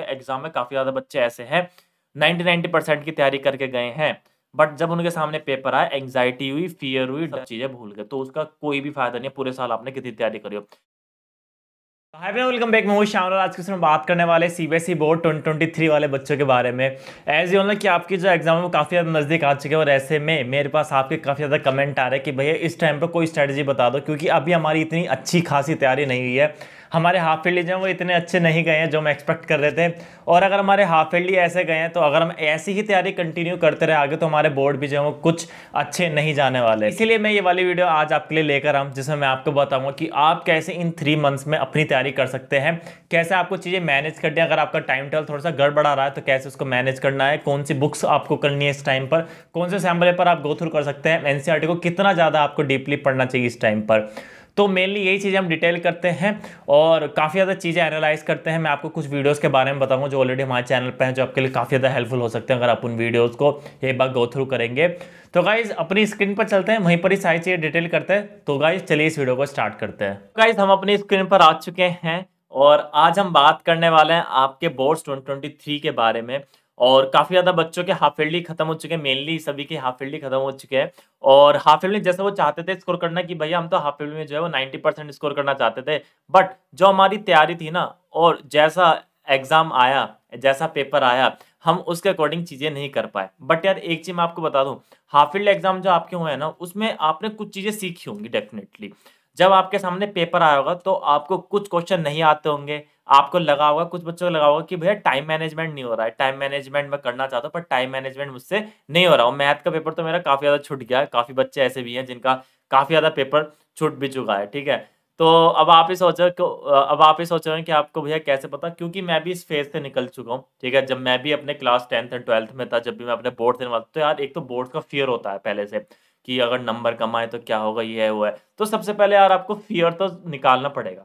गए एग्जाम में काफ़ी ज़्यादा बच्चे ऐसे हैं नाइनटी नाइनटी परसेंट की तैयारी करके गए हैं बट जब उनके सामने पेपर आए एंगजाइटी हुई फियर हुई चीज़ें भूल गए तो उसका कोई भी फायदा नहीं है पूरे साल आपने कितनी तैयारी करी हो हाय भाई वेलकम बैक मैं हूँ श्याम आज के समय बात करने वाले सीबीएसई बोर्ड 2023 वाले बच्चों के बारे में एज यू ना कि आपकी जो एग्जाम है वो काफ़ी ज़्यादा नज़दीक आ चुके हैं और ऐसे में मेरे पास आपके काफ़ी ज़्यादा कमेंट आ रहे हैं कि भैया इस टाइम पर कोई स्ट्रैटेजी बता दो क्योंकि अभी हमारी इतनी अच्छी खासी तैयारी नहीं हुई है हमारे हाफ फील्ड जो हैं वो इतने अच्छे नहीं गए हैं जो हम एक्सपेक्ट कर रहे थे और अगर हमारे हाफ फील्ड ही ऐसे गए हैं तो अगर हम ऐसी ही तैयारी कंटिन्यू करते रहे आगे तो हमारे बोर्ड भी जो है वो कुछ अच्छे नहीं जाने वाले इसीलिए मैं ये वाली वीडियो आज आपके लिए लेकर आऊँ जिसमें मैं आपको बताऊँगा कि आप कैसे इन थ्री मंथ्स में अपनी तैयारी कर सकते हैं कैसे आपको चीज़ें मैनेज करनी है अगर आपका टाइम टेबल थोड़ा सा गड़बड़ा रहा है तो कैसे उसको मैनेज करना है कौन सी बुक्स आपको करनी है इस टाइम पर कौन से सैम्बल पर आप गो थ्रू कर सकते हैं एनसीआरटी को कितना ज़्यादा आपको डीपली पढ़ना चाहिए इस टाइम पर तो मेनली यही चीज़ें हम डिटेल करते हैं और काफ़ी ज़्यादा चीज़ें एनालाइज करते हैं मैं आपको कुछ वीडियोज़ के बारे में बताऊँगा जो ऑलरेडी हमारे चैनल पर हैं जो आपके लिए काफ़ी ज़्यादा हेल्पफुल हो सकते हैं अगर आप उन वीडियोज़ को एक बार गो थ्रू करेंगे तो गाइज अपनी स्क्रीन पर चलते हैं वहीं पर ही सारी चीज़ें डिटेल करते हैं तो गाइज चलिए इस वीडियो को स्टार्ट करते हैं गाइज तो हम अपनी स्क्रीन पर आ चुके हैं और आज हम बात करने वाले हैं आपके बोर्ड्स 2023 के बारे में और काफ़ी ज़्यादा बच्चों के हाफ ईयरली खत्म हो चुके हैं मेनली सभी के हाफ ईयरली खत्म हो चुके हैं और हाफ ईयरली जैसे वो चाहते थे स्कोर करना कि भैया हम तो हाफ फील्ड में जो है वो नाइन्टी परसेंट स्कोर करना चाहते थे बट जो हमारी तैयारी थी ना और जैसा एग्ज़ाम आया जैसा पेपर आया हम उसके अकॉर्डिंग चीज़ें नहीं कर पाए बट यार एक चीज़ मैं आपको बता दूँ हाफ फील्ड एग्ज़ाम जो आपके हुए हैं ना उसमें आपने कुछ चीज़ें सीखी होंगी डेफिनेटली जब आपके सामने पेपर आया होगा तो आपको कुछ क्वेश्चन नहीं आते होंगे आपको लगा होगा कुछ बच्चों को लगा होगा कि भैया टाइम मैनेजमेंट नहीं हो रहा है टाइम मैनेजमेंट मैं करना चाहता हूँ पर टाइम मैनेजमेंट मुझसे नहीं हो रहा हूँ मैथ का पेपर तो मेरा काफ़ी ज़्यादा छूट गया है काफ़ी बच्चे ऐसे भी हैं जिनका काफ़ी ज़्यादा पेपर छूट भी चुका है ठीक है तो अब आप ही सोच रहे अब आप ही सोच रहे हैं कि आपको भैया कैसे पता क्योंकि मैं भी इस फेज से निकल चुका हूँ ठीक है जब मैं भी अपने क्लास टेंथ एंड ट्वेल्थ में था जब भी मैं अपने बोर्ड देने वाला तो यार एक तो बोर्ड का फियर होता है पहले से कि अगर नंबर कम आए तो क्या होगा ये है वो है तो सबसे पहले यार आपको फियर तो निकालना पड़ेगा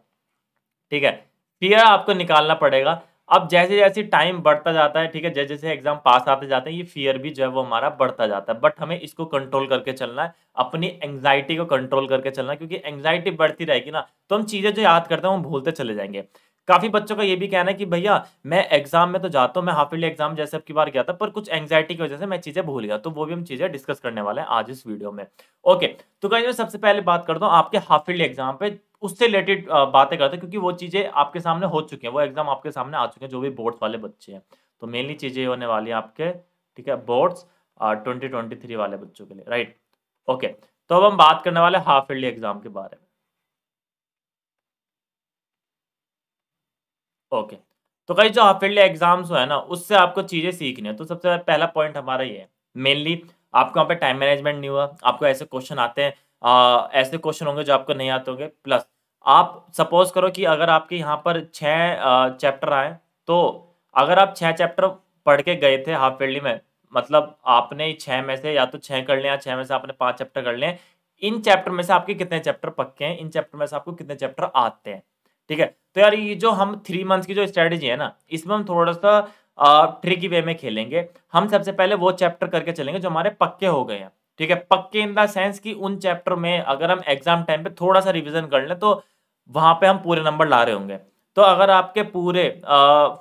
ठीक है फियर आपको निकालना पड़ेगा अब जैसे जैसे टाइम बढ़ता जाता है ठीक है जैसे जैसे एग्जाम पास आते जाते हैं ये फियर भी जो है वो हमारा बढ़ता जाता है बट हमें इसको कंट्रोल करके चलना है अपनी एंग्जाइटी को कंट्रोल करके चलना है क्योंकि एंग्जाइटी बढ़ती रहेगी ना तो हम चीज़ें जो याद करते हैं हम भूलते चले जाएंगे काफी बच्चों का ये भी कहना है कि भैया मैं एग्जाम में तो जाता हूँ मैं हाफ ईयरली एग्जाम जैसे अब की बार गया था पर कुछ एंग्जाइटी की वजह से मैं चीजें भूल गया तो वो भी हम चीजें डिस्कस करने वाले हैं आज इस वीडियो में ओके तो कहीं मैं सबसे पहले बात करता हूँ आपके हाफ ईयरली एग्जाम पे उससे रिलेटेड बातें करते हैं क्योंकि वो चीजें आपके सामने हो चुकी हैं वो एग्जाम आपके सामने आ चुके हैं जो भी बोर्ड्स वाले बच्चे हैं तो मेनली चीजें होने वाली आपके ठीक है बोर्ड्स ट्वेंटी ट्वेंटी थ्री वाले बच्चों के लिए राइट ओके तो अब हम बात करने वाले हाफ ईयरली एग्जाम के बारे में ओके तो कई जो हाफिल्ड एग्जाम्स हो है ना उससे आपको चीज़ें सीखनी है तो सबसे पहला पॉइंट हमारा ये है मेनली आपको वहाँ पे टाइम मैनेजमेंट नहीं हुआ आपको ऐसे क्वेश्चन आते हैं आ, ऐसे क्वेश्चन होंगे जो आपको नहीं आते होंगे प्लस आप सपोज करो कि अगर आपके यहाँ पर छः चैप्टर आए तो अगर आप छः चैप्टर पढ़ के गए थे हाफ ईयरली में मतलब आपने छः में से या तो छः कर लें या छः में से आपने पाँच चैप्टर कर लें इन चैप्टर में से आपके कितने चैप्टर पक्के हैं इन चैप्टर में से आपको कितने चैप्टर आते हैं ठीक है तो यार ये जो हम थ्री मंथ की जो स्ट्रेटेजी है ना इसमें हम थोड़ा सा ट्रिकी वे में खेलेंगे हम सबसे पहले वो चैप्टर करके चलेंगे जो हमारे पक्के हो गए हैं ठीक है पक्के इन द सेंस कि उन चैप्टर में अगर हम एग्जाम टाइम पे थोड़ा सा रिवीजन कर लें तो वहां पे हम पूरे नंबर ला रहे होंगे तो अगर आपके पूरे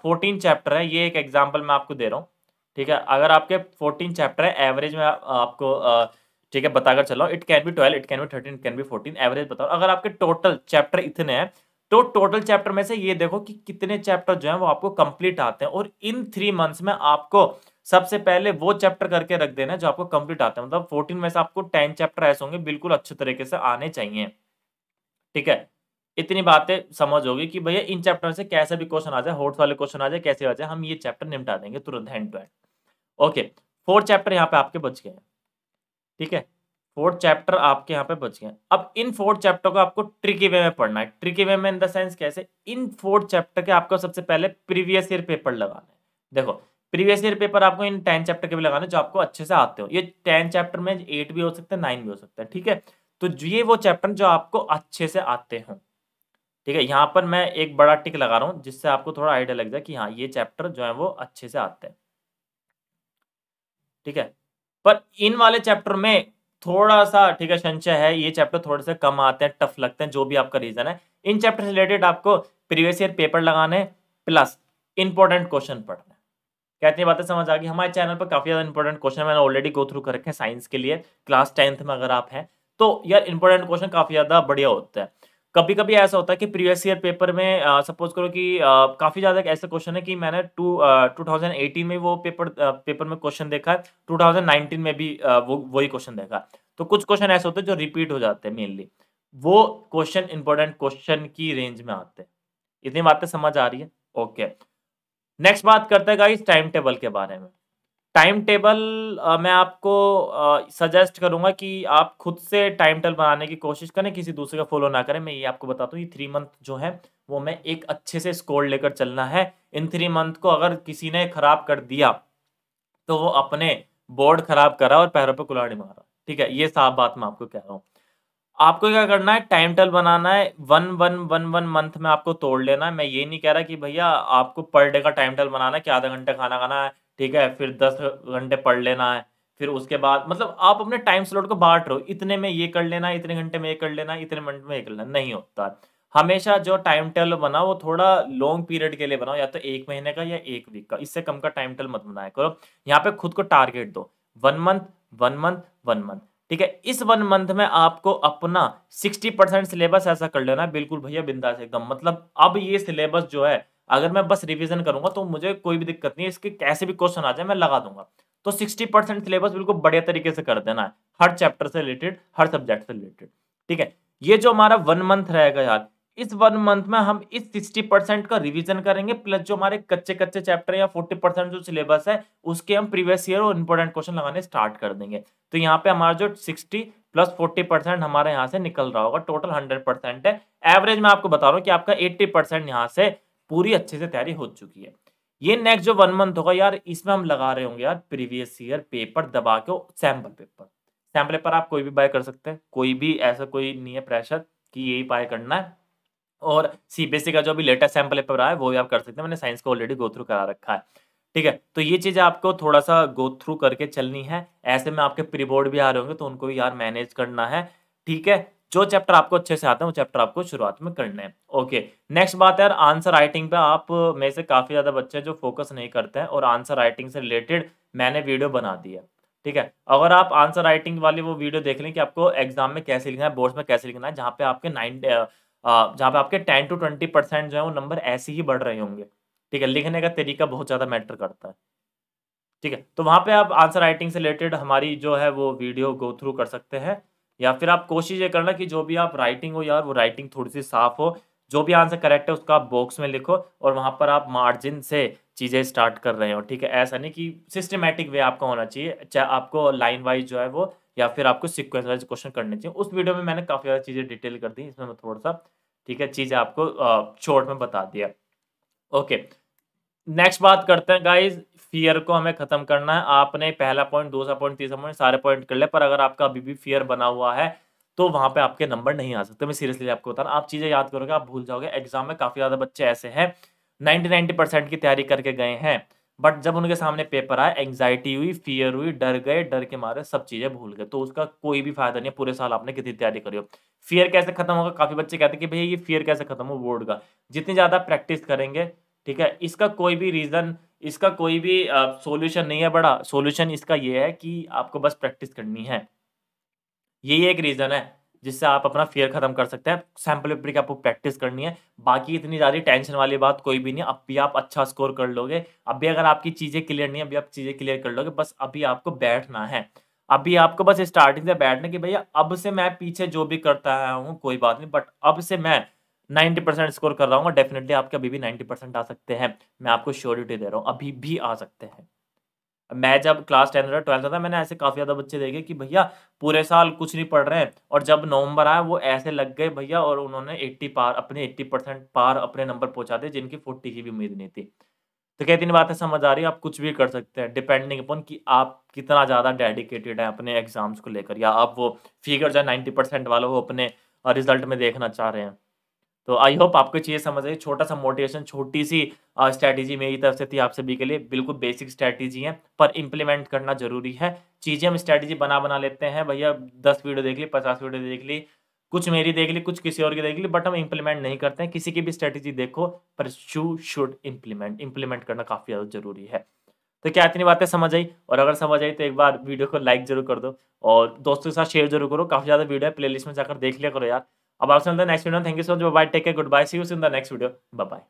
फोर्टीन चैप्टर है ये एक एग्जाम्पल मैं आपको दे रहा हूँ ठीक है अगर आपके फोर्टीन चैप्टर है एवरेज में आपको ठीक है बताकर चलो it can be twelve it can be thirteen it can be fourteen average बताओ अगर आपके टोटल चैप्टर इतने हैं तो टोटल चैप्टर में से ये देखो कि कितने चैप्टर जो है वो आपको कंप्लीट आते हैं और इन थ्री मंथ्स में आपको सबसे पहले वो चैप्टर करके रख देना जो आपको कंप्लीट आते हैं मतलब फोर्टीन में से आपको टेन चैप्टर ऐसे होंगे बिल्कुल अच्छे तरीके से आने चाहिए ठीक है इतनी बातें समझ होगी कि भैया इन चैप्टर से कैसे भी क्वेश्चन आ जाए होट्स वाले क्वेश्चन आ जाए कैसे आ जाए हम ये चैप्टर निपटा देंगे तुरंत hand to hand okay four chapter यहाँ पे आपके बच गए ठीक है फोर्थ चैप्टर आपके यहाँ पे बच गए अब इन फोर्थ चैप्टर को आपको ट्रिकी वे में पढ़ना है ट्रिकी वे में इन द सेंस कैसे इन फोर्थ चैप्टर के आपको सबसे पहले प्रीवियस ईयर पेपर लगाना है देखो प्रीवियस ईयर पेपर आपको इन टेंथ चैप्टर के भी लगाना है जो आपको अच्छे से आते हो ये टेंथ चैप्टर में एट भी हो सकते हैं नाइन भी हो सकता है ठीक है तो ये वो चैप्टर जो आपको अच्छे से आते हो ठीक है यहाँ पर मैं एक बड़ा टिक लगा रहा हूँ जिससे आपको थोड़ा आइडिया लग जाए कि हाँ ये चैप्टर जो है वो अच्छे से आते हैं ठीक है पर इन वाले चैप्टर में थोड़ा सा ठीक है संचय है ये चैप्टर थोड़े से कम आते हैं टफ लगते हैं जो भी आपका रीजन है इन चैप्टर से रिलेटेड आपको प्रीवियस ईयर पेपर लगाने प्लस इंपॉर्टेंट क्वेश्चन पढ़ना क्या इतनी बातें समझ आ गई हमारे चैनल पर काफी ज्यादा इंपॉर्टेंट क्वेश्चन मैंने ऑलरेडी गो थ्रू कर रखे हैं साइंस के लिए क्लास टेंथ में अगर आप हैं तो यार इंपॉर्टेंट क्वेश्चन काफी ज्यादा बढ़िया होता है कभी कभी ऐसा होता है कि प्रीवियस ईयर पेपर में सपोज करो कि काफ़ी ज़्यादा ऐसे क्वेश्चन है कि मैंने टू टू थाउजेंड एटीन में वो पेपर पेपर में क्वेश्चन देखा है टू थाउजेंड नाइनटीन में भी वो वही क्वेश्चन देखा तो कुछ क्वेश्चन ऐसे होते हैं जो रिपीट हो जाते हैं मेनली वो क्वेश्चन इंपॉर्टेंट क्वेश्चन की रेंज में आते हैं इतनी बातें समझ आ रही है ओके नेक्स्ट बात करते हैं गाइस टाइम टेबल के बारे में टाइम टेबल मैं आपको सजेस्ट करूंगा कि आप खुद से टाइम टेबल बनाने की कोशिश करें किसी दूसरे का फॉलो ना करें मैं ये आपको बताता हूँ ये थ्री मंथ जो है वो मैं एक अच्छे से स्कोर लेकर चलना है इन थ्री मंथ को अगर किसी ने खराब कर दिया तो वो अपने बोर्ड खराब करा और पैरों पर कुलाड़ी मारा ठीक है ये साफ बात मैं आपको कह रहा हूँ आपको क्या करना है टाइम टेबल बनाना है one one one one month में आपको तोड़ लेना है मैं ये नहीं कह रहा कि भैया आपको पर डे का टाइम टेबल बनाना है कि आधा घंटा खाना खाना है ठीक है फिर दस घंटे पढ़ लेना है फिर उसके बाद मतलब आप अपने टाइम स्लॉट को बांट रहे हो इतने में ये कर लेना इतने घंटे में ये कर लेना इतने मिनट में ये कर लेना नहीं होता हमेशा जो टाइम टेबल बना वो थोड़ा लॉन्ग पीरियड के लिए बनाओ या तो एक महीने का या एक वीक का इससे कम का टाइम टेबल मत बनाया करो यहाँ पे खुद को टारगेट दो one month one month one month ठीक है इस वन मंथ में आपको अपना सिक्सटी परसेंट सिलेबस ऐसा कर लेना बिल्कुल भैया बिंदास एकदम मतलब अब ये सिलेबस जो है अगर मैं बस रिविजन करूंगा तो मुझे कोई भी दिक्कत नहीं है इसके कैसे भी क्वेश्चन आ जाए मैं लगा दूंगा तो सिक्सटी परसेंट सिलेबस बिल्कुल बढ़िया तरीके से कर देना है हर चैप्टर से रिलेटेड हर सब्जेक्ट से रिलेटेड ठीक है ये जो हमारा वन मंथ रहेगा यार इस वन मंथ में हम इस सिक्सटी परसेंट का रिविजन करेंगे प्लस जो हमारे कच्चे कच्चे चैप्टर या फोर्टी परसेंट जो सिलेबस है उसके हम प्रीवियस ईयर और इंपॉर्टेंट क्वेश्चन लगाने स्टार्ट कर देंगे तो यहाँ पे हमारा जो सिक्सटी प्लस फोर्टी परसेंट हमारे यहाँ से निकल रहा होगा टोटल हंड्रेड परसेंट है एवरेज में आपको बता रहा हूँ कि आपका एट्टी परसेंट यहाँ से पूरी अच्छे से तैयारी हो चुकी है ये नेक्स्ट जो वन मंथ होगा यार इसमें हम लगा रहे होंगे यार प्रीवियस ईयर पेपर दबा के सैम्पल पेपर सैम्पल पेपर आप कोई भी बाय कर सकते हैं कोई भी ऐसा कोई नहीं है प्रेशर कि यही बाय करना है और सीबीएसई का जो भी लेटेस्ट सैम्पल पेपर आया है वो भी आप कर सकते हैं मैंने साइंस को ऑलरेडी गो थ्रू करा रखा है ठीक है तो ये चीज़ आपको थोड़ा सा गो थ्रू करके चलनी है ऐसे में आपके प्री बोर्ड भी आ रहे होंगे तो उनको भी यार मैनेज करना है ठीक है जो चैप्टर आपको अच्छे से आते हैं वो चैप्टर आपको शुरुआत में करने हैं ओके नेक्स्ट बात है यार आंसर राइटिंग पे आप में से काफ़ी ज़्यादा बच्चे जो फोकस नहीं करते हैं और आंसर राइटिंग से रिलेटेड मैंने वीडियो बना दी है ठीक है अगर आप आंसर राइटिंग वाली वो वीडियो देख लें कि आपको एग्जाम में कैसे लिखना है बोर्ड्स में कैसे लिखना है जहाँ पे आपके नाइन जहाँ पे आपके टेन टू ट्वेंटी परसेंट जो है वो नंबर ऐसे ही बढ़ रहे होंगे ठीक है लिखने का तरीका बहुत ज़्यादा मैटर करता है ठीक है तो वहाँ पे आप आंसर राइटिंग से रिलेटेड हमारी जो है वो वीडियो गो थ्रू कर सकते हैं या फिर आप कोशिश ये करना कि जो भी आप राइटिंग हो यार वो राइटिंग थोड़ी सी साफ हो जो भी आंसर करेक्ट है उसका आप बॉक्स में लिखो और वहाँ पर आप मार्जिन से चीज़ें स्टार्ट कर रहे हो ठीक है ऐसा नहीं कि सिस्टमेटिक वे आपका होना चाहिए चाहे आपको लाइन वाइज जो है वो या फिर आपको सिक्वेंस वाइज क्वेश्चन करने चाहिए उस वीडियो में मैंने काफ़ी ज़्यादा चीज़ें डिटेल कर दी इसमें मैं थोड़ा सा ठीक है चीज़ें आपको शॉर्ट में बता दिया ओके नेक्स्ट बात करते हैं गाइज फियर को हमें खत्म करना है आपने पहला पॉइंट दूसरा पॉइंट तीसरा पॉइंट सारे पॉइंट कर ले पर अगर आपका अभी भी फियर बना हुआ है तो वहां पे आपके नंबर नहीं आ सकते मैं सीरियसली आपको बता रहा आप चीजें याद करोगे आप भूल जाओगे एग्जाम में काफी ज्यादा बच्चे ऐसे हैं नाइन्टी नाइनटी परसेंट की तैयारी करके गए हैं बट जब उनके सामने पेपर आए एंग्जाइटी हुई फियर हुई डर गए डर के मारे सब चीजें भूल गए तो उसका कोई भी फायदा नहीं है पूरे साल आपने कितनी तैयारी करी हो फियर कैसे खत्म होगा काफी बच्चे कहते हैं कि भैया ये फियर कैसे खत्म हो बोर्ड का जितनी ज्यादा प्रैक्टिस करेंगे ठीक है इसका कोई भी रीजन इसका कोई भी सॉल्यूशन नहीं है बड़ा सॉल्यूशन इसका ये है कि आपको बस प्रैक्टिस करनी है यही एक रीज़न है जिससे आप अपना फियर खत्म कर सकते हैं सैम्पल पेपर की आपको प्रैक्टिस करनी है बाकी इतनी ज़्यादा टेंशन वाली बात कोई भी नहीं अब भी आप अच्छा स्कोर कर लोगे अभी अगर आपकी चीज़ें क्लियर नहीं है अभी आप चीज़ें क्लियर कर लोगे बस अभी आपको बैठना है अभी आपको बस स्टार्टिंग से बैठना कि भैया अब से मैं पीछे जो भी करता हूँ कोई बात नहीं बट अब से मैं नाइन्टी परसेंट स्कोर कर रहा हूँ डेफिनेटली आपके अभी भी नाइन्टी परसेंट आ सकते हैं मैं आपको श्योरिटी दे रहा हूँ अभी भी आ सकते हैं मैं जब क्लास टेन था ट्वेल्थ था मैंने ऐसे काफ़ी ज़्यादा बच्चे देखे कि भैया पूरे साल कुछ नहीं पढ़ रहे हैं और जब नवंबर आया वो ऐसे लग गए भैया और उन्होंने 80 पार अपने 80 परसेंट पार अपने नंबर पहुंचा दिए जिनकी 40 की भी उम्मीद नहीं थी तो कहती नहीं बातें समझ आ रही है आप कुछ भी कर सकते हैं डिपेंडिंग अपन कि आप कितना ज़्यादा डेडिकेटेड हैं अपने एग्जाम्स को लेकर या आप वो फिगर जो है नाइन्टी वाला वो अपने रिजल्ट में देखना चाह रहे हैं तो आई होप आपको चाहिए समझ आई छोटा सा मोटिवेशन छोटी सी स्ट्रैटेजी मेरी तरफ से थी आप सभी के लिए बिल्कुल बेसिक स्ट्रैटेजी है पर इम्प्लीमेंट करना जरूरी है चीज़ें हम स्ट्रैटेजी बना बना लेते हैं भैया दस वीडियो देख ली पचास वीडियो देख ली कुछ मेरी देख ली कुछ किसी और की देख ली बट हम इम्प्लीमेंट नहीं करते हैं किसी की भी स्ट्रैटेजी देखो पर शू शुड इम्प्लीमेंट इम्प्लीमेंट करना काफ़ी ज़्यादा जरूरी है तो क्या इतनी बातें समझ आई और अगर समझ आई तो एक बार वीडियो को लाइक जरूर कर दो और दोस्तों के साथ शेयर जरूर करो काफ़ी ज़्यादा वीडियो है प्लेलिस्ट में जाकर देख लिया करो यार अब आपसे मिलते हैं next video thank you so much bye take care good bye see you in the next video bye bye